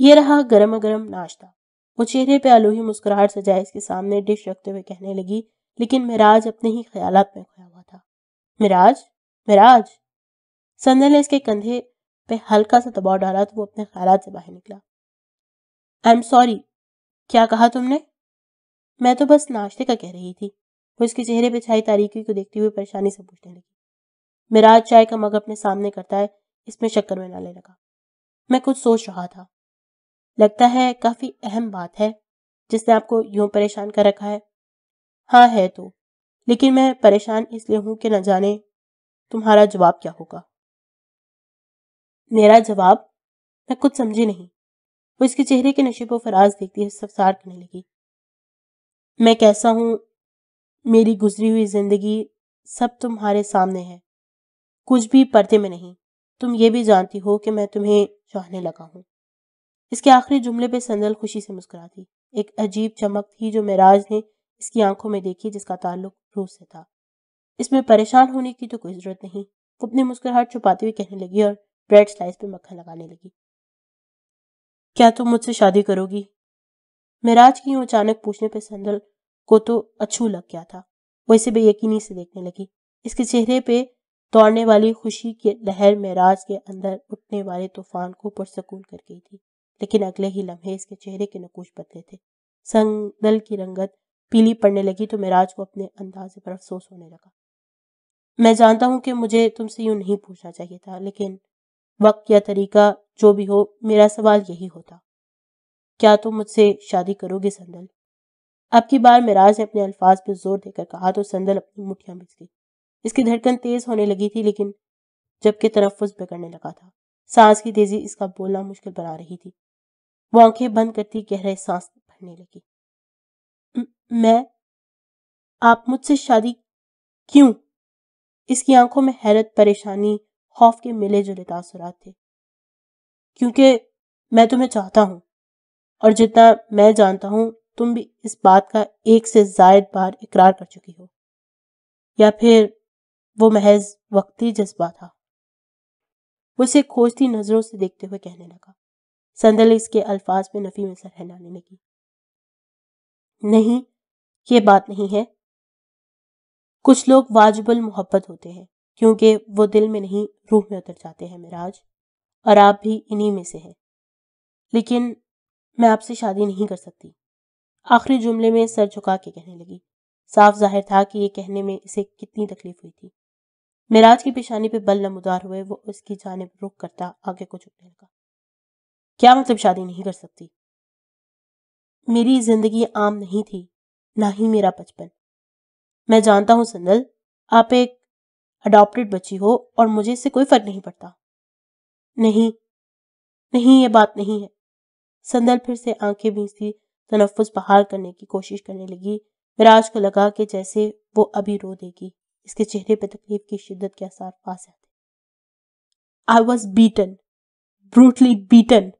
ये रहा गरम गरम नाश्ता वो चेहरे पे आलोही मुस्कुराहट सजाए इसके सामने डिश रखते हुए कहने लगी लेकिन मिराज अपने ही ख्याल में खोया हुआ था मिराज मिराज संध्या ने इसके कंधे पे हल्का सा दबाव डाला तो वो अपने ख्याल से बाहर निकला आई एम सॉरी क्या कहा तुमने मैं तो बस नाश्ते का कह रही थी वो इसके चेहरे पे छाई तारीखी को देखते हुए परेशानी से पूछने लगी मिराज चाय का मग अपने सामने करता है इसमें शक्कर में मिलाने लगा मैं कुछ सोच रहा था लगता है काफी अहम बात है जिसने आपको यूं परेशान कर रखा है हाँ है तो लेकिन मैं परेशान इसलिए हूं कि न जाने तुम्हारा जवाब क्या होगा मेरा जवाब मैं कुछ समझी नहीं वो इसके चेहरे के नशे को फराज देखती है सफसार करने लगी मैं कैसा हूं मेरी गुजरी हुई जिंदगी सब तुम्हारे सामने है कुछ भी पर्दे में नहीं तुम ये भी जानती हो कि मैं तुम्हें चाहने लगा हूं इसके आखिरी जुमले पे संदल खुशी से मुस्कुरा दी एक अजीब चमक थी जो मेराज ने इसकी आंखों में देखी जिसका ताल्लुक रूह से था इसमें परेशान होने की तो कोई जरूरत नहीं वो अपनी मुस्कुराहट छुपाते हुए कहने लगी और ब्रेड स्लाइस पे मक्खन लगाने लगी क्या तुम मुझसे शादी करोगी महराज की यूं अचानक पूछने पर संदल को तो अच्छू लग गया था वो इसे बेयकीनी से देखने लगी इसके चेहरे पे दौड़ने वाली खुशी की लहर महराज के अंदर उठने वाले तूफान को पुरसकून कर गई थी लेकिन अगले ही लम्हे इसके चेहरे के नकोश बदले थे संग दल की रंगत पीली पड़ने लगी तो मिराज को अपने अंदाजे पर अफसोस होने लगा मैं जानता हूं कि मुझे तुमसे यूं नहीं पूछना चाहिए था लेकिन वक्त या तरीका जो भी हो मेरा सवाल यही होता क्या तुम मुझसे शादी करोगे संदल अब की बार मिराज ने अपने अल्फाज पर जोर देकर कहा तो संदल अपनी मुठियां बिछ गई इसकी धड़कन तेज होने लगी थी लेकिन जबकि तनफुस बिगड़ने लगा था सांस की तेजी इसका बोलना मुश्किल बना रही थी वो आंखें बंद करती गहरे सांस भरने लगी मैं आप मुझसे शादी क्यों इसकी आंखों में हैरत परेशानी खौफ के मिले जुले तासुरात थे क्योंकि मैं तुम्हें चाहता हूं और जितना मैं जानता हूं तुम भी इस बात का एक से जायद बार इकरार कर चुकी हो या फिर वो महज वक्ती जज्बा था वो इसे खोजती नजरों से देखते हुए कहने लगा संदल इसके अल्फाज में नफी में सर सहलाने लगी नहीं ये बात नहीं है कुछ लोग वाजिबुल मोहब्बत होते हैं क्योंकि वो दिल में नहीं रूह में उतर जाते हैं मिराज और आप भी इन्हीं में से हैं लेकिन मैं आपसे शादी नहीं कर सकती आखिरी जुमले में सर झुका के कहने लगी साफ जाहिर था कि ये कहने में इसे कितनी तकलीफ हुई थी मिराज की पेशानी पे बल नमदार हुए वो उसकी जानब रुख करता आगे को झुकने लगा क्या मतलब शादी नहीं कर सकती मेरी जिंदगी आम नहीं थी ना ही मेरा बचपन मैं जानता हूं संदल आप एक अडॉप्टेड बच्ची हो और मुझे इससे कोई फर्क नहीं पड़ता नहीं नहीं ये बात नहीं है संदल फिर से आंखें भींचती तनफुस बहाल करने की कोशिश करने लगी विराज को लगा कि जैसे वो अभी रो देगी इसके चेहरे पर तकलीफ की शिद्दत के आसार पास आते I was beaten brutally beaten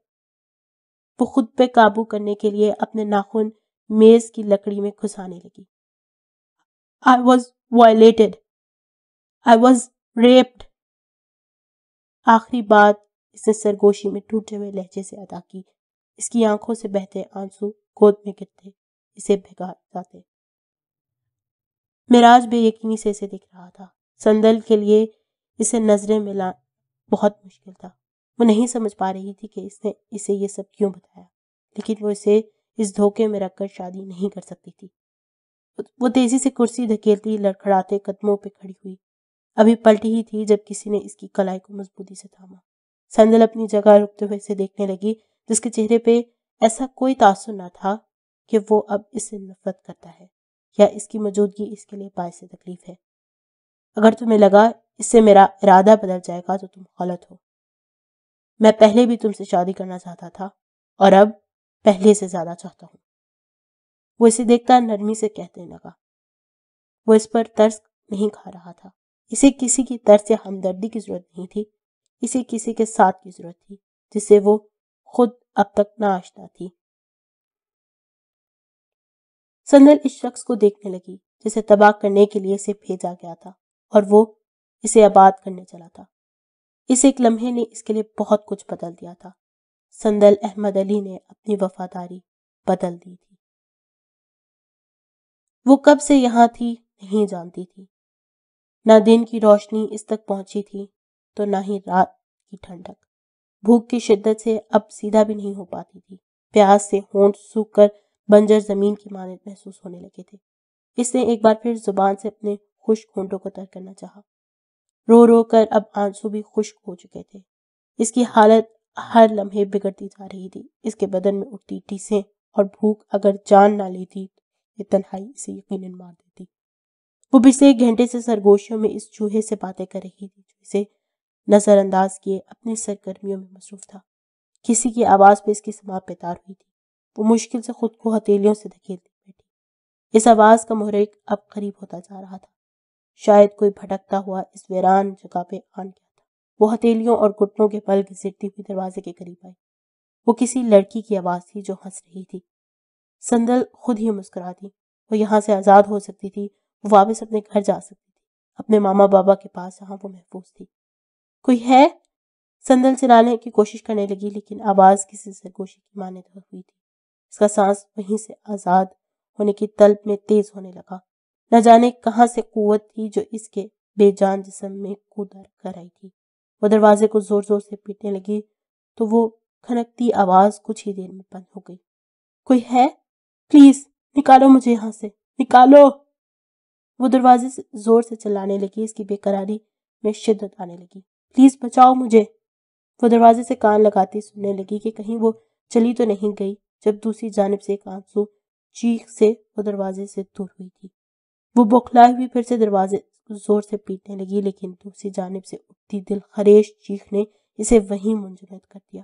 वो खुद पे काबू करने के लिए अपने नाखून मेज की लकड़ी में घुसाने लगी I was violated I was raped आखिरी बात इसने सरगोशी में टूटे हुए लहजे से अदा की इसकी आंखों से बहते आंसू गोद में गिरते इसे भिगा जाते मिराज बेयकीनी से इसे दिख रहा था संदल के लिए इसे नजरें मिला बहुत मुश्किल था वो नहीं समझ पा रही थी कि इसने इसे ये सब क्यों बताया लेकिन वो इसे इस धोखे में रखकर शादी नहीं कर सकती थी वो तेजी से कुर्सी धकेलती लड़खड़ाते कदमों पर खड़ी हुई अभी पलटी ही थी जब किसी ने इसकी कलाई को मजबूती से थामा संदल अपनी जगह रुकते हुए इसे देखने लगी जिसके चेहरे पे ऐसा कोई तासुर ना था कि वो अब इससे नफरत करता है या इसकी मौजूदगी इसके लिए से तकलीफ है अगर तुम्हें लगा इससे मेरा इरादा बदल जाएगा तो तुम गलत हो मैं पहले भी तुमसे शादी करना चाहता था और अब पहले से ज्यादा चाहता हूँ वो इसे देखता नरमी से कहने लगा वो इस पर तर्स नहीं खा रहा था इसे किसी की तर्स या हमदर्दी की जरूरत नहीं थी इसे किसी के साथ की जरूरत थी जिससे वो खुद अब तक नाश्ता थी संदल इस शख्स को देखने लगी जिसे तबाह करने के लिए इसे भेजा गया था और वो इसे आबाद करने चला था इस एक लम्हे ने इसके लिए बहुत कुछ बदल दिया था संदल अहमद अली ने अपनी वफादारी बदल दी थी वो कब से यहां थी नहीं जानती थी ना दिन की रोशनी इस तक पहुंची थी तो ना ही रात की ठंडक भूख की शिद्दत से अब सीधा भी नहीं हो पाती थी प्यास से होंठ सूख कर बंजर जमीन की मानद महसूस होने लगे थे इसने एक बार फिर जुबान से अपने खुश होंठों को तर करना चाहा रो रो कर अब आंसू भी खुश्क हो चुके थे इसकी हालत हर लम्हे बिगड़ती जा रही थी इसके बदन में उठती टीसें और भूख अगर जान ना लेती ये तन्हाई इसे यकीन मार देती वो पिछले एक घंटे से सरगोशियों में इस चूहे से बातें कर रही थी जो इसे नज़रअंदाज किए अपनी सरगर्मियों में मसरूफ था किसी की आवाज़ पर इसकी समाप्त बेतार हुई थी वो मुश्किल से खुद को हथेलियों से धकेलती बैठी इस आवाज़ का मुहरिक अब करीब होता जा रहा था शायद कोई भटकता हुआ इस वीरान जगह पे आन गया था वो हथेलियों और घुटनों के पल घिसटती हुई दरवाजे के करीब आई वो किसी लड़की की आवाज़ थी जो हंस रही थी संदल खुद ही मुस्कुरा दी वो यहाँ से आज़ाद हो सकती थी वो वापस अपने घर जा सकती थी अपने मामा बाबा के पास जहाँ वो महफूज थी कोई है संदल चिल्लाने की कोशिश करने लगी लेकिन आवाज़ किसी सरगोशी की माने हुई थी इसका सांस वहीं से आज़ाद होने की तलब में तेज होने लगा न जाने कहाँ से क़ुत थी जो इसके बेजान जिसम में कूदर कर आई थी वो दरवाजे को जोर जोर से पीटने लगी तो वो खनकती आवाज कुछ ही देर में बंद हो गई कोई है प्लीज निकालो मुझे यहाँ से निकालो वो दरवाजे से जोर से चलाने लगी इसकी बेकरारी में शिद्दत आने लगी प्लीज बचाओ मुझे वो दरवाजे से कान लगाती सुनने लगी कि कहीं वो चली तो नहीं गई जब दूसरी जानब से एक आंसू चीख से वो दरवाजे से दूर हुई थी वो बौखलाए हुई फिर से दरवाजे जोर से पीटने लगी लेकिन दूसरी जानब से उठती दिल खरेश चीख ने इसे वहीं मुंजमद कर दिया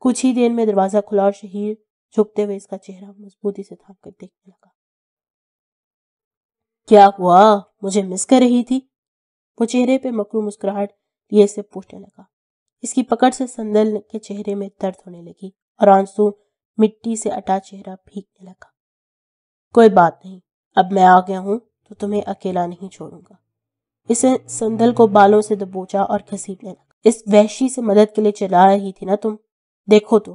कुछ ही देर में दरवाजा खुला और शहीर झुकते हुए इसका चेहरा मजबूती से थाम कर देखने लगा क्या हुआ मुझे मिस कर रही थी वो चेहरे पे मकरू मुस्कुराहट लिए से पूछने लगा इसकी पकड़ से संदल के चेहरे में दर्द होने लगी और आंसू मिट्टी से अटा चेहरा भीगने लगा कोई बात नहीं अब मैं आ गया हूं तो तुम्हें अकेला नहीं छोड़ूंगा इसे संदल को बालों से दबोचा और घसीटने लगा इस वैशी से मदद के लिए चला रही थी ना तुम देखो तो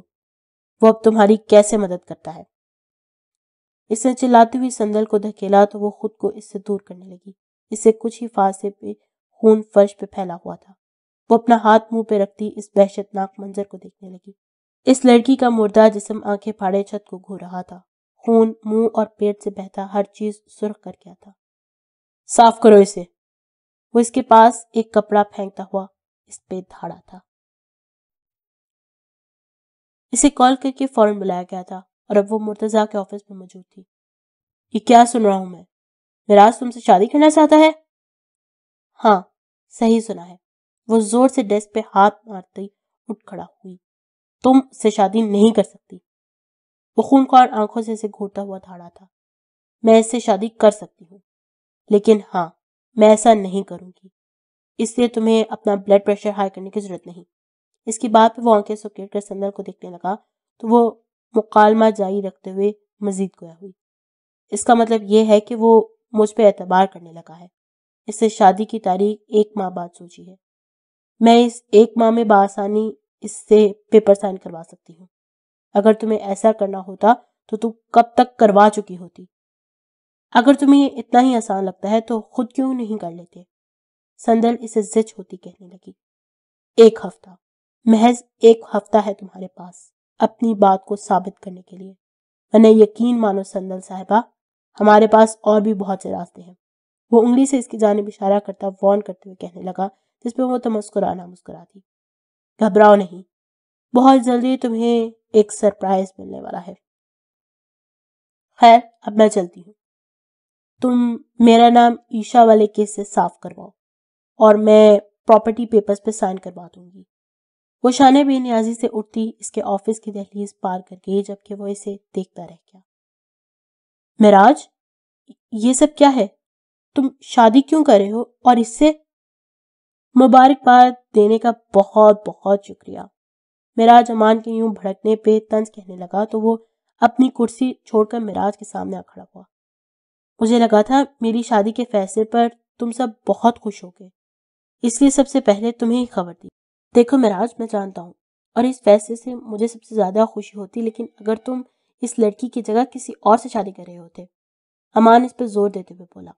वो अब तुम्हारी कैसे मदद करता है इसने चिल्लाती हुई संदल को धकेला तो वो खुद को इससे दूर करने लगी इससे कुछ ही फासले पे खून फर्श पे फैला हुआ था वो अपना हाथ मुंह पे रखती इस वहशतनाक मंजर को देखने लगी इस लड़की का मुर्दा जिसम आंखें फाड़े छत को घूर रहा था खून मुंह और पेट से बहता हर चीज सुरख कर गया था साफ करो इसे वो इसके पास एक कपड़ा फेंकता हुआ इस पे धाड़ा था इसे कॉल करके फौरन बुलाया गया था और अब वो मुर्तजा के ऑफिस में मौजूद थी ये क्या सुन रहा हूं मैं मिराज तुमसे शादी करना चाहता है हाँ सही सुना है वो जोर से डेस्क पे हाथ मारती उठ खड़ा हुई तुम से शादी नहीं कर सकती वो खून को आंखों से इसे घूरता हुआ धाड़ा था मैं इससे शादी कर सकती हूँ लेकिन हाँ मैं ऐसा नहीं करूँगी इसलिए तुम्हें अपना ब्लड प्रेशर हाई करने की जरूरत नहीं इसकी बात पर वो आंखें सुखेट कर संदर को देखने लगा तो वो मुकालमा जारी रखते हुए मजीद गोया हुई इसका मतलब ये है कि वो मुझ पर एतबार करने लगा है इससे शादी की तारीख एक माह बाद सोची है मैं इस एक माह में बासानी इससे पेपर साइन करवा सकती हूँ अगर तुम्हें ऐसा करना होता तो तुम कब तक करवा चुकी होती अगर तुम्हें ये इतना ही आसान लगता है तो खुद क्यों नहीं कर लेते संदल इसे जिच होती कहने लगी एक हफ्ता महज एक हफ्ता है तुम्हारे पास अपनी बात को साबित करने के लिए मैंने यकीन मानो संदल साहिबा हमारे पास और भी बहुत से रास्ते हैं वो उंगली से इसकी जानब इशारा करता वॉर्न करते हुए कहने लगा जिसपे वो तो मुस्कुराना मुस्कुरा दी घबराओ नहीं बहुत जल्दी तुम्हें एक सरप्राइज मिलने वाला है खैर अब मैं चलती हूँ तुम मेरा नाम ईशा वाले केस से साफ करवाओ और मैं प्रॉपर्टी पेपर्स पे साइन करवा दूंगी वो शान बेनियाजी से उठती इसके ऑफिस की दहलीज पार कर गई जबकि वो इसे देखता रह गया महराज ये सब क्या है तुम शादी क्यों कर रहे हो और इससे मुबारकबाद देने का बहुत बहुत शुक्रिया मिराज अमान के यूं भड़कने पे तंज कहने लगा तो वो अपनी कुर्सी छोड़कर मिराज के सामने आ खड़ा हुआ मुझे लगा था मेरी शादी के फैसले पर तुम सब बहुत खुश हो गए इसलिए सबसे पहले तुम्हें ही खबर दी देखो मिराज मैं जानता हूँ और इस फैसले से मुझे सबसे ज़्यादा खुशी होती लेकिन अगर तुम इस लड़की की जगह किसी और से शादी कर रहे होते अमान इस पर जोर देते हुए बोला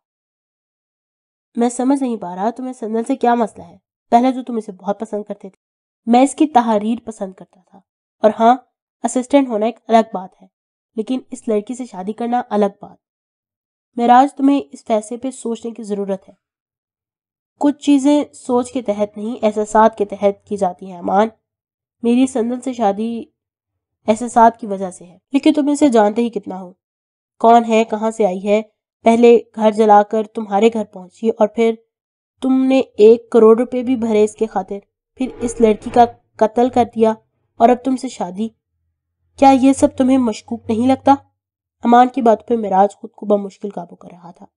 मैं समझ नहीं पा रहा तुम्हें संदल से क्या मसला है पहले जो तो तुम इसे बहुत पसंद करते थे मैं इसकी तहारीर पसंद करता था और हाँ असिस्टेंट होना एक अलग बात है लेकिन इस लड़की से शादी करना अलग बात महराज तुम्हें इस फैसले पे सोचने की ज़रूरत है कुछ चीज़ें सोच के तहत नहीं एहसास के तहत की जाती हैं अमान मेरी संदन से शादी एहसास की वजह से है लेकिन तुम इसे जानते ही कितना हो कौन है कहाँ से आई है पहले घर जलाकर तुम्हारे घर पहुंची और फिर तुमने एक करोड़ रुपए भी भरे इसके खातिर फिर इस लड़की का कत्ल कर दिया और अब तुमसे शादी क्या यह सब तुम्हें मशकूक नहीं लगता अमान की बातों पर मिराज खुद को बमुश्किल काबू कर रहा था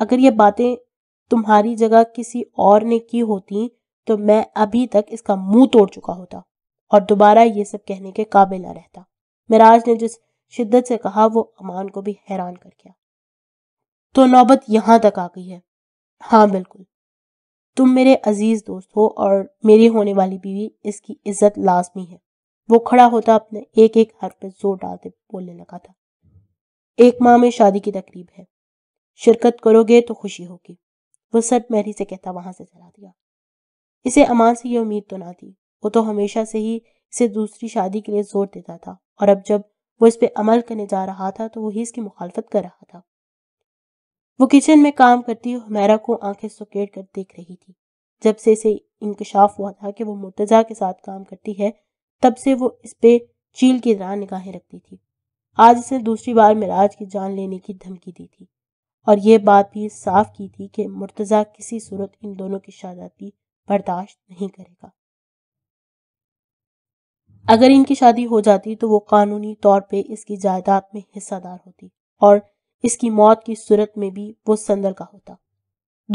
अगर ये बातें तुम्हारी जगह किसी और ने की होती तो मैं अभी तक इसका मुंह तोड़ चुका होता और दोबारा ये सब कहने के काबिल न रहता मिराज ने जिस शिद्दत से कहा वो अमान को भी हैरान कर गया तो नौबत यहां तक आ गई है हाँ बिल्कुल तुम मेरे अजीज दोस्त हो और मेरी होने वाली बीवी इसकी इज्जत लाजमी है वो खड़ा होता अपने एक एक हर पर जोर डालते बोलने लगा था एक माह में शादी की तकरीब है शिरकत करोगे तो खुशी होगी वो सट मैरी से कहता वहां से चला दिया इसे अमान से ये उम्मीद तो ना थी वो तो हमेशा से ही इसे दूसरी शादी के लिए जोर देता था और अब जब वो इस पर अमल करने जा रहा था तो वो ही इसकी मुखालफत कर रहा था वो किचन में काम करती हुई हमारा को आंखें सुकेट कर देख रही थी जब से इसे इंकशाफ हुआ था कि वो मुर्तज़ा के साथ काम करती है तब से वो इस पे चील की तरह निगाहें रखती थी आज इसने दूसरी बार मिराज की जान लेने की धमकी दी थी और ये बात भी साफ की थी कि मुर्तज़ा किसी सूरत इन दोनों की शादाती बर्दाश्त नहीं करेगा अगर इनकी शादी हो जाती तो वो कानूनी तौर पे इसकी जायदाद में हिस्सादार होती और इसकी मौत की सूरत में भी वो संदर का होता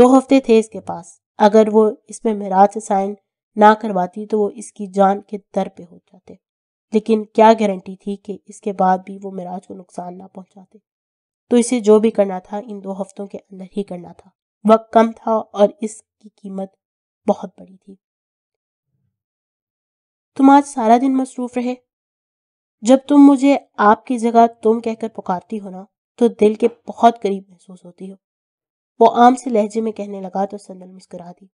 दो हफ्ते थे इसके पास अगर वो इसमें महराज से साइन ना करवाती तो वो इसकी जान के दर पे हो जाते लेकिन क्या गारंटी थी कि इसके बाद भी वो महराज को नुकसान ना पहुंचाते तो इसे जो भी करना था इन दो हफ्तों के अंदर ही करना था वक्त कम था और इसकी कीमत बहुत बड़ी थी तुम आज सारा दिन मसरूफ रहे जब तुम मुझे आपकी जगह तुम कहकर पुकारती हो ना तो दिल के बहुत करीब महसूस होती हो वो आम से लहजे में कहने लगा तो संदल मुस्करा दी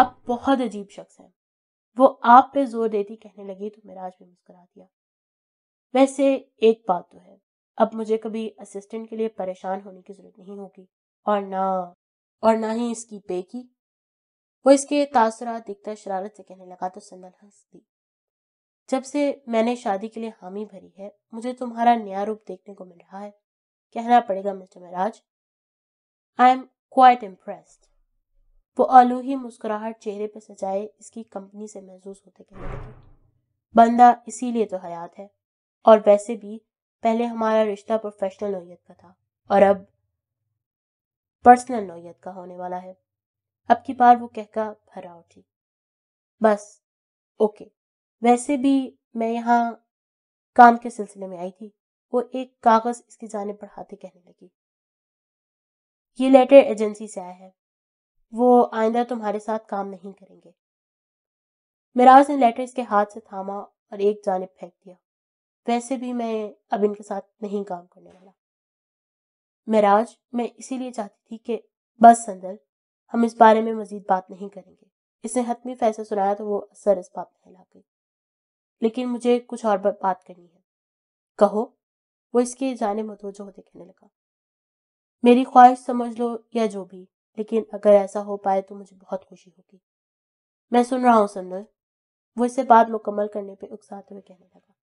आप बहुत अजीब शख्स हैं वो आप पे जोर देती कहने लगी तो मिराज भी मुस्करा दिया वैसे एक बात तो है अब मुझे कभी असिस्टेंट के लिए परेशान होने की जरूरत नहीं होगी और ना और ना ही इसकी पे की वो इसके तासरा दिखता शरारत से कहने लगा तो संदल हंस दी जब से मैंने शादी के लिए हामी भरी है मुझे तुम्हारा नया रूप देखने को मिल रहा है कहना पड़ेगा mister Maharaj I am quite impressed वो आलू ही मुस्कुराहट चेहरे पर सजाए इसकी कंपनी से महसूस होते कहने लगे बंदा इसीलिए तो हयात है और वैसे भी पहले हमारा रिश्ता प्रोफेशनल नोयत का था और अब पर्सनल नोयत का होने वाला है अब की बार वो कहकर भरा उठी बस ओके वैसे भी मैं यहाँ काम के सिलसिले में आई थी वो एक कागज इसकी जाने बढ़ाते कहने लगी ये लेटर एजेंसी से आया है वो आइंदा तुम्हारे साथ काम नहीं करेंगे मिराज ने लेटर इसके हाथ से थामा और एक जानब फेंक दिया वैसे भी मैं अब इनके साथ नहीं काम करने वाला महराज मैं इसीलिए चाहती थी कि बस संदल हम इस बारे में मजीद बात नहीं करेंगे इसने हतमी फैसला सुनाया तो वो असर इस बात फैला गई लेकिन मुझे कुछ और बात करनी है कहो वो इसके जाने मतवजो होते कहने लगा मेरी ख्वाहिश समझ लो या जो भी लेकिन अगर ऐसा हो पाए तो मुझे बहुत खुशी होगी मैं सुन रहा हूँ सुंदर वो इससे बात मुकम्मल करने पे उकसाते हुए कहने लगा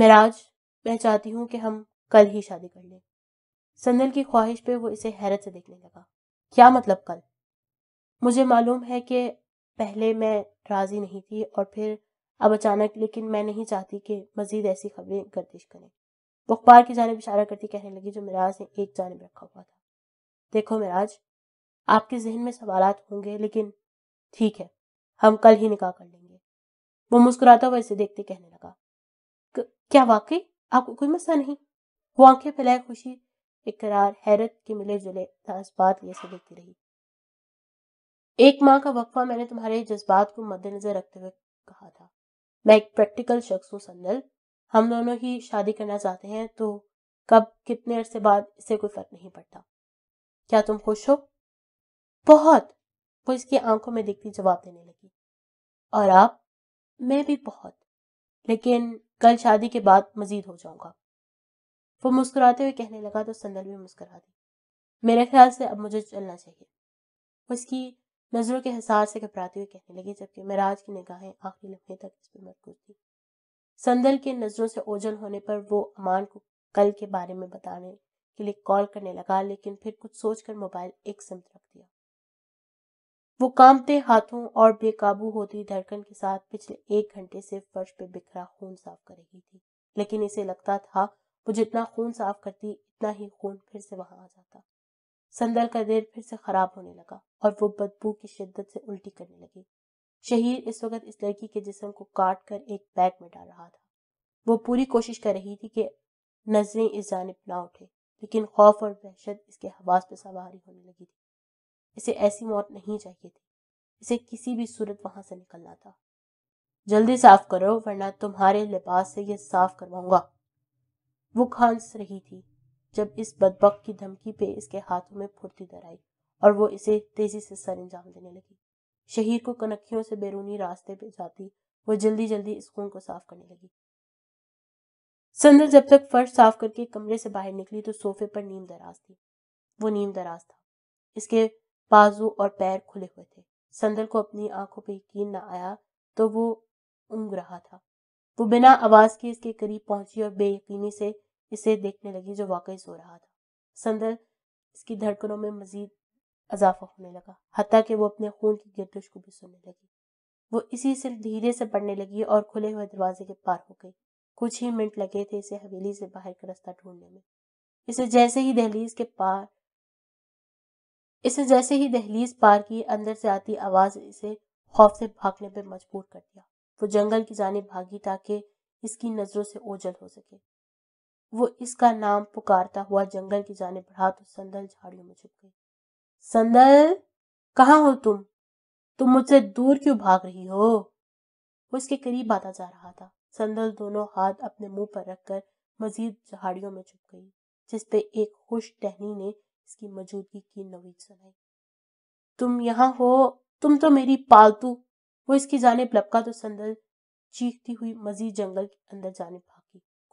महराज मैं चाहती हूँ कि हम कल ही शादी कर लें संदल की ख्वाहिश पे वो इसे हैरत से देखने लगा क्या मतलब कल मुझे मालूम है कि पहले मैं राजी नहीं थी और फिर अब अचानक लेकिन मैं नहीं चाहती कि मजीद ऐसी खबरें गर्दिश करें बुखबार की जानब इशारा करती कहने लगी जो मिराज ने एक जानब रखा हुआ था देखो मिराज आपके जहन में सवाल होंगे लेकिन ठीक है हम कल ही निकाह कर लेंगे वो मुस्कुराता हुआ इसे देखते कहने लगा क्या वाकई आपको कोई मसला नहीं वो आंखें फैलाए खुशी इकरार हैरत के मिले जुले जज्बात लिए से देखती रही एक माह का वक्फा मैंने तुम्हारे जज्बात को मद्देनजर रखते हुए कहा था मैं एक प्रैक्टिकल शख्स हूँ संदल हम दोनों ही शादी करना चाहते हैं तो कब कितने अरसे बाद इससे कोई फर्क नहीं पड़ता क्या तुम खुश हो बहुत वो इसकी आंखों में देखती जवाब देने लगी और आप मैं भी बहुत लेकिन कल शादी के बाद मजीद हो जाऊंगा वो मुस्कुराते हुए कहने लगा तो संदल भी मुस्कुरा दी मेरे ख्याल से अब मुझे चलना चाहिए उसकी नजरों के हिसार से घबराते हुए कहने लगी जबकि महराज की निगाहें आखिरी लम्हे तक इस पर मरकूज थी संदल के नजरों से ओझल होने पर वो अमान को कल के बारे में बताने के लिए कॉल करने लगा लेकिन फिर कुछ सोचकर मोबाइल एक समत रख दिया वो कामते हाथों और बेकाबू होती धड़कन के साथ पिछले एक घंटे से फर्श पे बिखरा खून साफ कर रही थी लेकिन इसे लगता था वो जितना खून साफ करती इतना ही खून फिर से वहां आ जाता संदल का देर फिर से खराब होने लगा और वो बदबू की शिद्दत से उल्टी करने लगी शहीर इस वक्त इस लड़की के जिसम को काट कर एक बैग में डाल रहा था वो पूरी कोशिश कर रही थी कि नजरें इस जानब ना उठे लेकिन खौफ और दहशत इसके हवास पर सवारी होने लगी थी इसे ऐसी मौत नहीं चाहिए थी इसे किसी भी सूरत वहां से निकलना था जल्दी साफ करो वरना तुम्हारे लिबास से यह साफ करवाऊंगा वो खांस रही थी जब इस बदबक की धमकी पे इसके हाथों में फुर्ती दर आई और वो इसे तेजी से सर अंजाम देने लगी शहीर को कनखियों से बैरूनी रास्ते पे जाती वो जल्दी जल्दी इस खून को साफ करने लगी संदर जब तक फर्श साफ करके कमरे से बाहर निकली तो सोफे पर नीम दराज थी वो नीम दराज था इसके बाजू और पैर खुले हुए थे संदर को अपनी आंखों पर यकीन न आया तो वो उंग रहा था वो बिना आवाज के इसके करीब पहुंची और बेयकीनी से इसे देखने लगी जो वाकई सो रहा था संदर इसकी धड़कनों में मजीद अजाफा होने लगा हती कि वो अपने खून की गिरदिश को भी सुनने लगी वो इसी से धीरे से बढ़ने लगी और खुले हुए दरवाजे के पार हो गई कुछ ही मिनट लगे थे इसे हवेली से बाहर का रास्ता ढूंढने में इसे जैसे ही दहलीज के पार इसे जैसे ही दहलीज पार की अंदर से आती आवाज इसे खौफ से भागने पर मजबूर कर दिया वो जंगल की जानब भागी ताकि इसकी नजरों से ओझल हो सके वो इसका नाम पुकारता हुआ जंगल की जाने बढ़ा तो संदल झाड़ियों में छुप गई संदल कहाँ हो तुम तुम मुझसे दूर क्यों भाग रही हो वो इसके करीब आता जा रहा था संदल दोनों हाथ अपने मुंह पर रखकर मजीद झाड़ियों में छुप गई जिसपे एक खुश टहनी ने इसकी मौजूदगी की नवीद सुनाई तुम यहाँ हो तुम तो मेरी पालतू वो इसकी जाने लपका तो संदल चीखती हुई मजीद जंगल के अंदर जाने भाग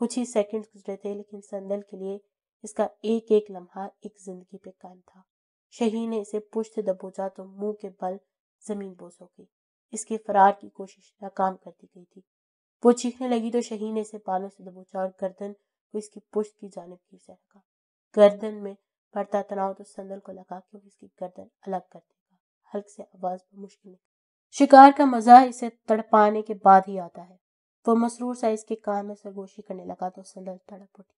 कुछ ही सेकंड्स गुजरे थे लेकिन संदल के लिए इसका एक एक लम्हा एक जिंदगी पे कान था शही ने इसे पुष्ट दबोचा तो मुंह के बल जमीन बोझ हो गई इसके फरार की कोशिश नाकाम कर दी गई थी वो चीखने लगी तो शही ने इसे बालों से दबोचा और गर्दन को इसकी पुष्ट की जानब की सहका गर्दन में बढ़ता तनाव तो संदल को लगा कि वो इसकी गर्दन अलग कर देगा हल्क से आवाज में मुश्किल शिकार का मजा इसे तड़पाने के बाद ही आता है वह मसरूर सा इसके कान में सरगोशी करने लगा तो सदर तड़प उठी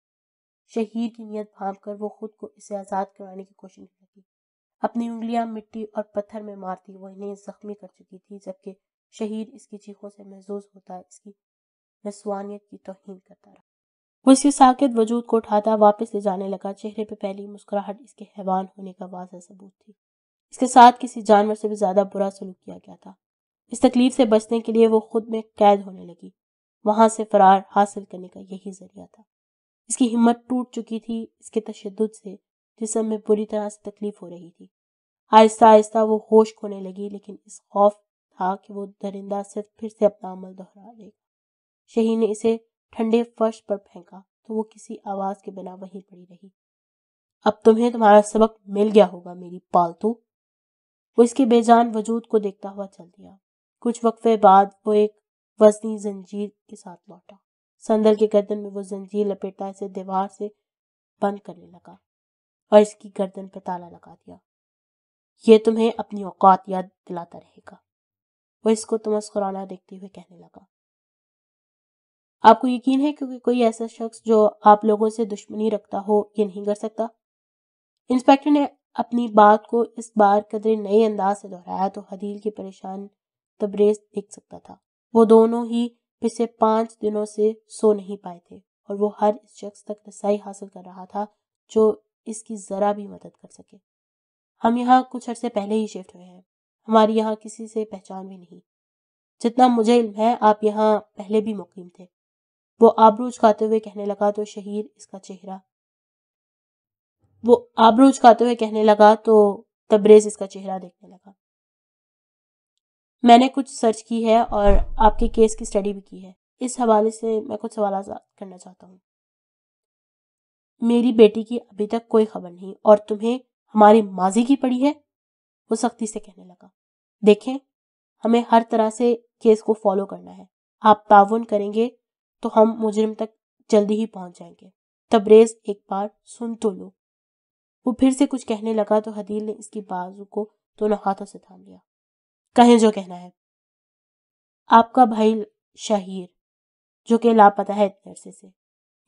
शहीद की नीयत भाप कर वो खुद को इसे आज़ाद करवाने की कोशिश लगी अपनी उंगलियां मिट्टी और पत्थर में मारती वो इन्हें जख्मी कर चुकी थी जबकि शहीद इसकी चीखों से महजूज होता इसकी नस्वानियत की तोहन करता रहा वो इसके साकेत वजूद को उठाता वापस ले जाने लगा चेहरे पर पहली मुस्कुराहट इसके हैवान होने का वाजह सबूत थी इसके साथ किसी जानवर से भी ज्यादा बुरा सलूक किया गया था इस तकलीफ से बचने के लिए वो खुद में कैद होने लगी वहां से फरार हासिल करने का यही जरिया था इसकी हिम्मत टूट चुकी थी इसके तशद से जिसम में बुरी तरह से तकलीफ हो रही थी आहिस्ता आहिस्ता वो होश खोने लगी लेकिन इस खौफ था कि वो दरिंदा सिर्फ फिर से अपना अमल दोहरा दे शही ने इसे ठंडे फर्श पर फेंका तो वो किसी आवाज के बिना वहीं पड़ी रही अब तुम्हें तुम्हारा सबक मिल गया होगा मेरी पालतू वो इसके बेजान वजूद को देखता हुआ चल दिया कुछ वक्फे बाद वो एक वजनी जंजीर के साथ लौटा संदल के गर्दन में वो जंजीर लपेटा इसे दीवार से बंद करने लगा और इसकी गर्दन पर ताला लगा दिया ये तुम्हें अपनी औकात याद दिलाता रहेगा वो इसको अस्कुराना देखते हुए कहने लगा आपको यकीन है क्योंकि कोई ऐसा शख्स जो आप लोगों से दुश्मनी रखता हो ये नहीं कर सकता इंस्पेक्टर ने अपनी बात को इस बार कदरे नए अंदाज से दोहराया तो हदील की परेशान तबरेज देख सकता था वो दोनों ही पिछले पाँच दिनों से सो नहीं पाए थे और वो हर इस शख्स तक रसाई हासिल कर रहा था जो इसकी ज़रा भी मदद कर सके हम यहाँ कुछ अर्से पहले ही शिफ्ट हुए हैं हमारी यहाँ किसी से पहचान भी नहीं जितना मुझे इल्म है आप यहाँ पहले भी मुकीम थे वो आबरूज खाते हुए कहने लगा तो शहीर इसका चेहरा वो आबरू खाते हुए कहने लगा तो तबरेज इसका चेहरा देखने लगा मैंने कुछ सर्च की है और आपके केस की स्टडी भी की है इस हवाले से मैं कुछ सवाल करना चाहता हूँ मेरी बेटी की अभी तक कोई खबर नहीं और तुम्हें हमारी माजी की पड़ी है वो सख्ती से कहने लगा देखें हमें हर तरह से केस को फॉलो करना है आप ताउन करेंगे तो हम मुजरिम तक जल्दी ही पहुंच जाएंगे तबरेज एक बार सुन तो लो वो फिर से कुछ कहने लगा तो हदील ने इसकी बाजू को दोनों हाथों से थाम लिया कहें जो कहना है आपका भाई शहीर जो कि लापता है इतने अरसे से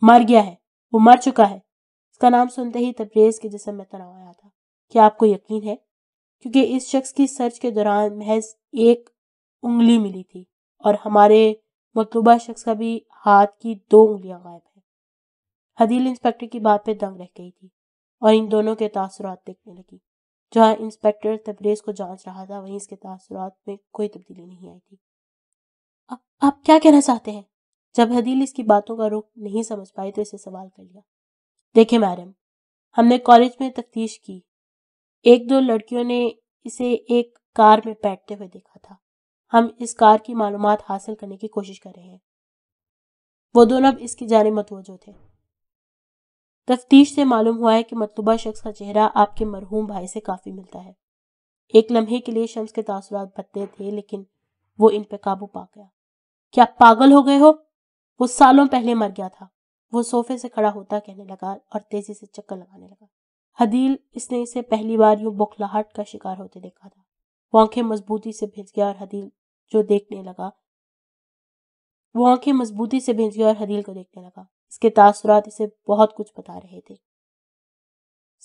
मर गया है वो मर चुका है उसका नाम सुनते ही तबरेज के जिसम में तनाव आया था क्या आपको यकीन है क्योंकि इस शख्स की सर्च के दौरान महज एक उंगली मिली थी और हमारे मतलूबा शख्स का भी हाथ की दो उंगलियां गायब है हदील इंस्पेक्टर की बात पे दंग रह गई थी और इन दोनों के तासरात देखने लगी जहाँ इंस्पेक्टर तबरेज को जांच रहा था वहीं इसके तासरात में कोई तब्दीली नहीं आई थी आप क्या कहना चाहते हैं जब हदील इसकी बातों का रुख नहीं समझ पाई तो इसे सवाल कर लिया देखे मैडम हमने कॉलेज में तफ्तीश की एक दो लड़कियों ने इसे एक कार में बैठते हुए देखा था हम इस कार की मालूम हासिल करने की कोशिश कर रहे हैं वो दोनों अब इसकी जाने मतवजो थे तफ्तीश से मालूम हुआ है कि मतलूबा शख्स का चेहरा आपके मरहूम भाई से काफ़ी मिलता है एक लम्हे के लिए शम्स के तासरात बदले थे लेकिन वो इन पर काबू पा गया क्या पागल हो गए हो वो सालों पहले मर गया था वो सोफे से खड़ा होता कहने लगा और तेजी से चक्कर लगाने लगा हदील इसने इसे पहली बार यूं बौखलाहट का शिकार होते देखा था वो आंखें मजबूती से भिज गया और हदील जो देखने लगा वो आंखें मजबूती से भेज गया और हदील को देखने लगा इसके तासुरात इसे बहुत कुछ बता रहे थे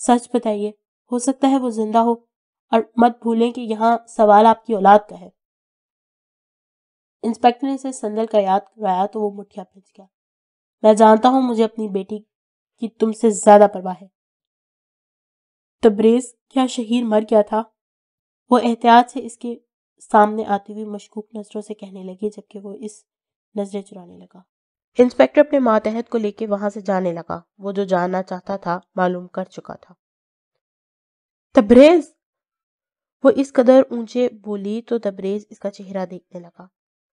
सच बताइए हो सकता है वो जिंदा हो और मत भूलें कि यहाँ सवाल आपकी औलाद का है इंस्पेक्टर ने इसे संदल का याद कराया तो वो मुठिया भेज गया मैं जानता हूं मुझे अपनी बेटी की तुमसे ज्यादा परवाह है तब्रेज तो क्या शहीर मर गया था वो एहतियात से इसके सामने आती हुई मशकूक नजरों से कहने लगी जबकि वो इस नजरें चुराने लगा इंस्पेक्टर अपने मातहत को लेकर वहां से जाने लगा वो जो जानना चाहता था मालूम कर चुका था तबरेज वो इस कदर ऊंचे बोली तो तबरेज इसका चेहरा देखने लगा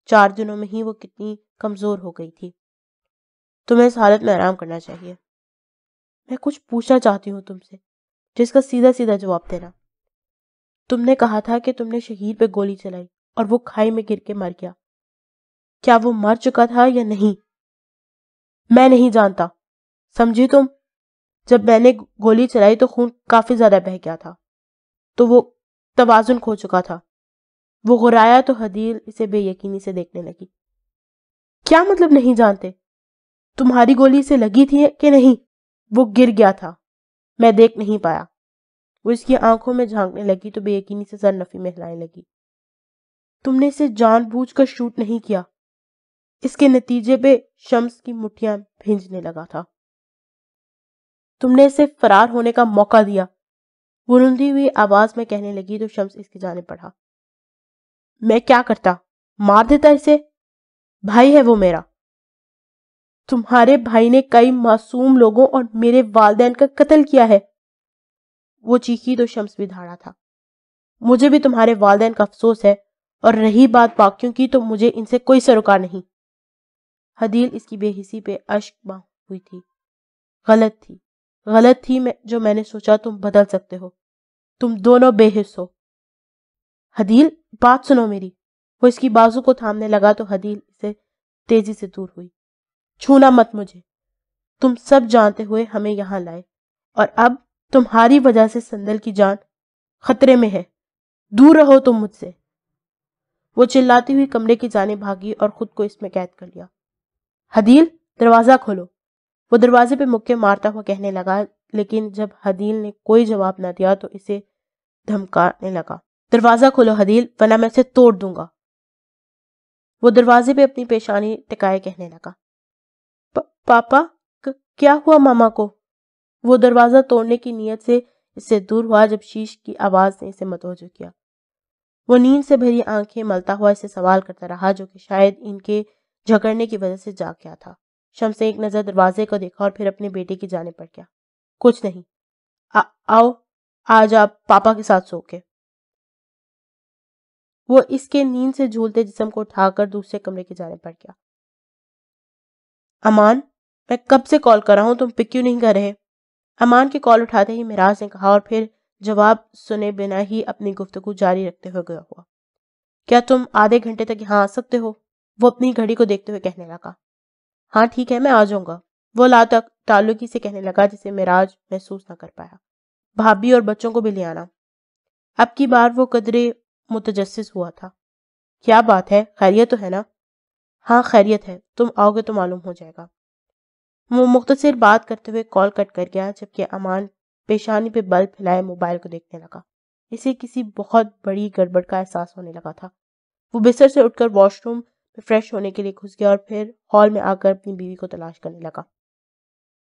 चार दिनों में ही वो कितनी कमजोर हो गई थी तुम्हें इस हालत में आराम करना चाहिए मैं कुछ पूछना चाहती हूँ तुमसे जिसका सीधा सीधा जवाब देना तुमने कहा था कि तुमने शहीद पे गोली चलाई और वो खाई में गिर के मर गया क्या वो मर चुका था या नहीं मैं नहीं जानता समझी तुम जब मैंने गोली चलाई तो खून काफी ज्यादा बह गया था तो वो तवाजुन खो चुका था वो घुराया तो हदील इसे बेयकीनी से देखने लगी क्या मतलब नहीं जानते तुम्हारी गोली से लगी थी कि नहीं वो गिर गया था मैं देख नहीं पाया वो इसकी आंखों में झांकने लगी तो बेयकीनी से सर नफी में हिलाने लगी तुमने इसे जानबूझकर शूट नहीं किया इसके नतीजे पे शम्स की मुठियां भिंजने लगा था तुमने इसे फरार होने का मौका दिया वो हुई आवाज में कहने लगी तो शम्स इसके जाने पड़ा मैं क्या करता मार देता इसे भाई है वो मेरा तुम्हारे भाई ने कई मासूम लोगों और मेरे वालदेन का कत्ल किया है वो चीखी तो शम्स भी धाड़ा था मुझे भी तुम्हारे वालदेन का अफसोस है और रही बात बाकियों की तो मुझे इनसे कोई सरोकार नहीं हदील इसकी बेहिसी पे अश्क हुई थी गलत थी गलत थी मैं जो मैंने सोचा तुम बदल सकते हो तुम दोनों बेहिस हो हदील बात सुनो मेरी वो इसकी बाजू को थामने लगा तो हदील इसे तेजी से दूर हुई छूना मत मुझे तुम सब जानते हुए हमें यहां लाए और अब तुम्हारी वजह से संदल की जान खतरे में है दूर रहो तुम मुझसे वो चिल्लाती हुई कमरे की जाने भागी और खुद को इसमें कैद कर लिया हदील दरवाज़ा खोलो वो दरवाजे पे मुक्के मारता हुआ कहने लगा लेकिन जब हदील ने कोई जवाब ना दिया तो इसे धमकाने लगा दरवाज़ा खोलो हदील वरना मैं इसे तोड़ दूंगा वो दरवाजे पे अपनी पेशानी टिकाए कहने लगा प, पापा क, क्या हुआ मामा को वो दरवाज़ा तोड़ने की नीयत से इससे दूर हुआ जब शीश की आवाज़ ने इसे मतवजो किया वो नींद से भरी आंखें मलता हुआ इसे सवाल करता रहा जो कि शायद इनके झगड़ने की वजह से जाग गया था शमसे एक नज़र दरवाजे को देखा और फिर अपने बेटे की जाने पड़ गया कुछ नहीं आ, आओ आज आप पापा के साथ सो के वो इसके नींद से झूलते जिसम को उठाकर दूसरे कमरे के जाने पड़ गया अमान मैं कब से कॉल कर रहा हूं तुम पिक क्यों नहीं कर रहे अमान के कॉल उठाते ही मिराज ने कहा और फिर जवाब सुने बिना ही अपनी गुफ्तगु जारी रखते हुए गया हुआ क्या तुम आधे घंटे तक यहां आ सकते हो वो अपनी घड़ी को देखते हुए कहने लगा हाँ ठीक है मैं आ जाऊंगा वो ला तक तालुकी से कहने लगा जिसे मिराज महसूस ना कर पाया भाभी और बच्चों को भी ले आना अब की बार वो कदरे मुतजस हुआ था क्या बात है खैरियत तो है ना हाँ खैरियत है तुम आओगे तो मालूम हो जाएगा वो मुख्तर बात करते हुए कॉल कट कर गया जबकि अमान पेशानी पे बल फैलाए मोबाइल को देखने लगा इसे किसी बहुत बड़ी गड़बड़ का एहसास होने लगा था वो बिस्तर से उठकर वॉशरूम फ्रेश होने के लिए घुस गया और फिर हॉल में आकर अपनी बीवी को तलाश करने लगा